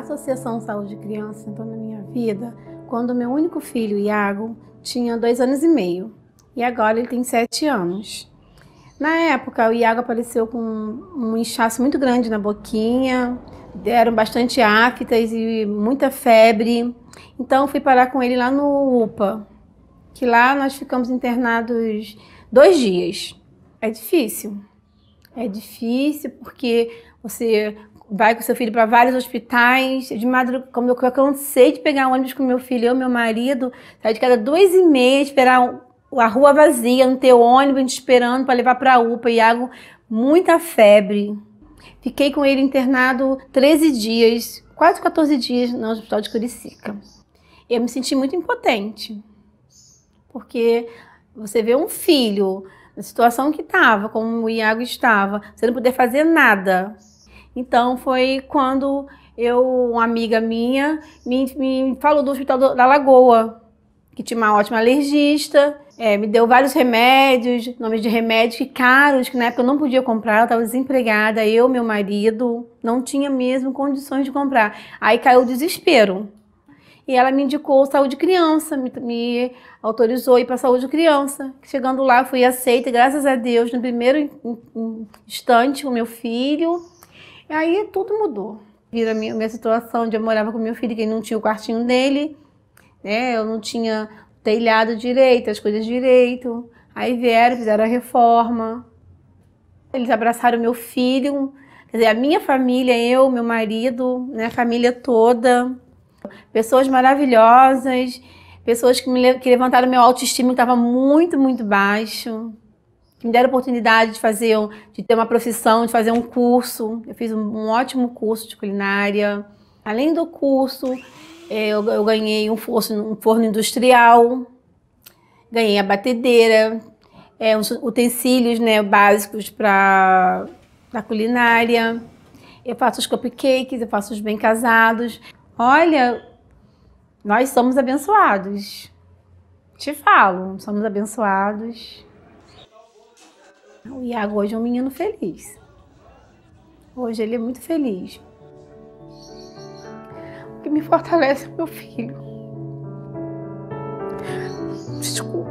Associação Saúde Criança entrou na minha vida quando meu único filho, Iago, tinha dois anos e meio. E agora ele tem sete anos. Na época, o Iago apareceu com um inchaço muito grande na boquinha, deram bastante aftas e muita febre. Então, fui parar com ele lá no UPA, que lá nós ficamos internados dois dias. É difícil. É difícil porque você vai com seu filho para vários hospitais. De madrugada, como eu cansei de pegar ônibus com meu filho, eu, meu marido, sai de cada duas e meia, esperar a rua vazia, não ter ônibus, esperando para levar para a UPA. Iago, muita febre. Fiquei com ele internado 13 dias, quase 14 dias no hospital de Curicica. Eu me senti muito impotente, porque você vê um filho na situação que estava, como o Iago estava, você não poder fazer nada, então foi quando eu, uma amiga minha, me, me falou do Hospital da Lagoa, que tinha uma ótima alergista, é, me deu vários remédios, nomes de remédios caros, que na época eu não podia comprar, eu estava desempregada, eu, meu marido, não tinha mesmo condições de comprar. Aí caiu o desespero. E ela me indicou saúde criança, me, me autorizou ir para saúde criança. Chegando lá, fui aceita, graças a Deus, no primeiro instante, o meu filho, e aí tudo mudou. Vira minha, minha situação de eu morava com meu filho, que ele não tinha o quartinho dele, né? Eu não tinha telhado direito, as coisas direito. Aí vieram, fizeram a reforma. Eles abraçaram meu filho, quer dizer, a minha família, eu, meu marido, né, a família toda. Pessoas maravilhosas, pessoas que, me, que levantaram meu autoestima, que estava muito, muito baixo me deram oportunidade de fazer, um, de ter uma profissão, de fazer um curso. Eu fiz um, um ótimo curso de culinária. Além do curso, eh, eu, eu ganhei um forno, um forno industrial, ganhei a batedeira, é, uns utensílios né, básicos para a culinária. Eu faço os cupcakes, eu faço os bem casados. Olha, nós somos abençoados. Te falo, somos abençoados. O Iago hoje é um menino feliz. Hoje ele é muito feliz. O que me fortalece é meu filho. Desculpa.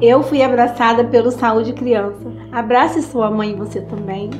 Eu fui abraçada pelo Saúde Criança. Abrace sua mãe e você também.